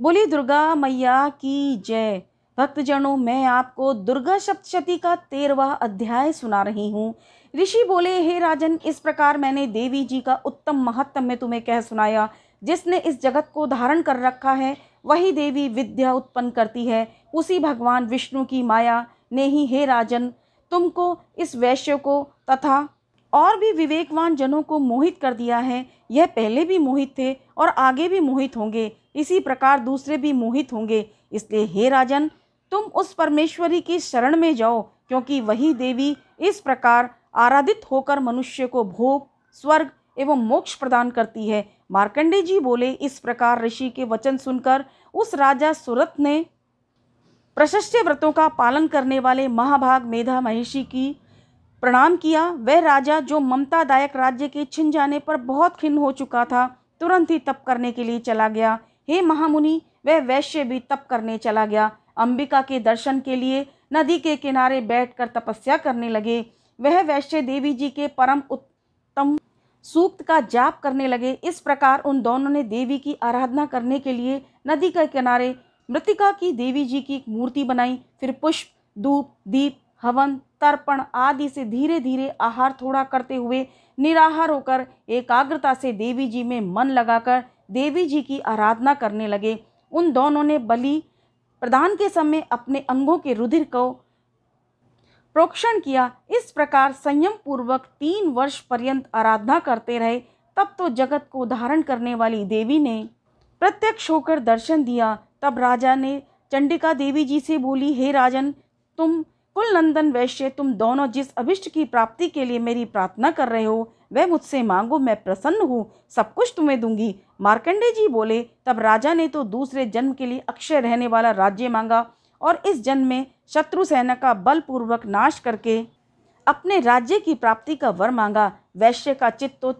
बोली दुर्गा मैया की जय भक्तजनों मैं आपको दुर्गा सप्तशती का तेरवा अध्याय सुना रही हूँ ऋषि बोले हे राजन इस प्रकार मैंने देवी जी का उत्तम महत्तम में तुम्हें कह सुनाया जिसने इस जगत को धारण कर रखा है वही देवी विद्या उत्पन्न करती है उसी भगवान विष्णु की माया ने ही हे राजन तुमको इस वैश्य को तथा और भी विवेकवान जनों को मोहित कर दिया है यह पहले भी मोहित थे और आगे भी मोहित होंगे इसी प्रकार दूसरे भी मोहित होंगे इसलिए हे राजन तुम उस परमेश्वरी की शरण में जाओ क्योंकि वही देवी इस प्रकार आराधित होकर मनुष्य को भोग स्वर्ग एवं मोक्ष प्रदान करती है मार्कंडे जी बोले इस प्रकार ऋषि के वचन सुनकर उस राजा सुरत ने प्रशस्त व्रतों का पालन करने वाले महाभाग मेधा महेशी की प्रणाम किया वह राजा जो ममतादायक राज्य के छिन जाने पर बहुत खिन्न हो चुका था तुरंत ही तप करने के लिए चला गया हे महामुनि वह वैश्य भी तप करने चला गया अंबिका के दर्शन के लिए नदी के किनारे बैठकर तपस्या करने लगे वह वैश्य देवी जी के परम उत्तम सूक्त का जाप करने लगे इस प्रकार उन दोनों ने देवी की आराधना करने के लिए नदी के किनारे मृतिका की देवी जी की एक मूर्ति बनाई फिर पुष्प धूप दीप हवन तर्पण आदि से धीरे धीरे आहार थोड़ा करते हुए निराहार होकर एकाग्रता से देवी जी में मन लगाकर देवी जी की आराधना करने लगे उन दोनों ने बलि प्रदान के समय अपने अंगों के रुधिर को प्रोक्षण किया इस प्रकार संयम पूर्वक तीन वर्ष पर्यंत आराधना करते रहे तब तो जगत को धारण करने वाली देवी ने प्रत्यक्ष होकर दर्शन दिया तब राजा ने चंडिका देवी जी से बोली हे राजन तुम कुल नंदन वैश्य तुम दोनों जिस अभिष्ट की प्राप्ति के लिए मेरी प्रार्थना कर रहे हो वह मुझसे मांगो मैं प्रसन्न हूँ सब कुछ तुम्हें दूंगी मार्कंडे जी बोले तब राजा ने तो दूसरे जन्म के लिए अक्षय रहने वाला राज्य मांगा और इस जन्म में शत्रु सेना का बलपूर्वक नाश करके अपने राज्य की प्राप्ति का वर मांगा वैश्य का चित्त तो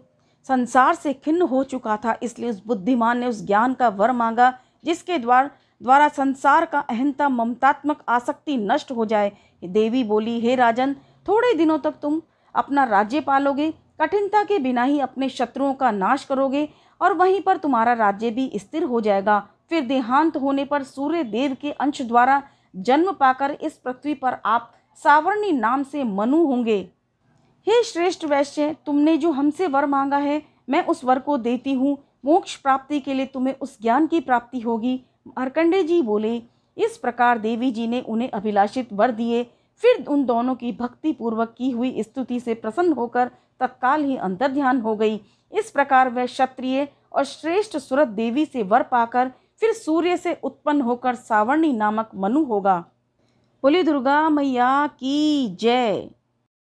संसार से खिन्न हो चुका था इसलिए उस बुद्धिमान ने उस ज्ञान का वर मांगा जिसके द्वारा द्वारा संसार का अहंता ममतात्मक आसक्ति नष्ट हो जाए देवी बोली हे राजन थोड़े दिनों तक तुम अपना राज्य पालोगे कठिनता के बिना ही अपने शत्रुओं का नाश करोगे और वहीं पर तुम्हारा राज्य भी स्थिर हो जाएगा फिर देहांत होने पर सूर्य देव के अंश द्वारा जन्म पाकर इस पृथ्वी पर आप सावर्णी नाम से मनु होंगे हे श्रेष्ठ वैश्य तुमने जो हमसे वर मांगा है मैं उस वर को देती हूँ मोक्ष प्राप्ति के लिए तुम्हें उस ज्ञान की प्राप्ति होगी मार्कंडे जी बोले इस प्रकार देवी जी ने उन्हें अभिलाषित वर दिए फिर उन दोनों की भक्ति पूर्वक की हुई स्तुति से प्रसन्न होकर तत्काल ही अंतर ध्यान हो गई इस प्रकार वह क्षत्रिय और श्रेष्ठ सुरत देवी से वर पाकर फिर सूर्य से उत्पन्न होकर सावर्णी नामक मनु होगा बोली दुर्गा मैया की जय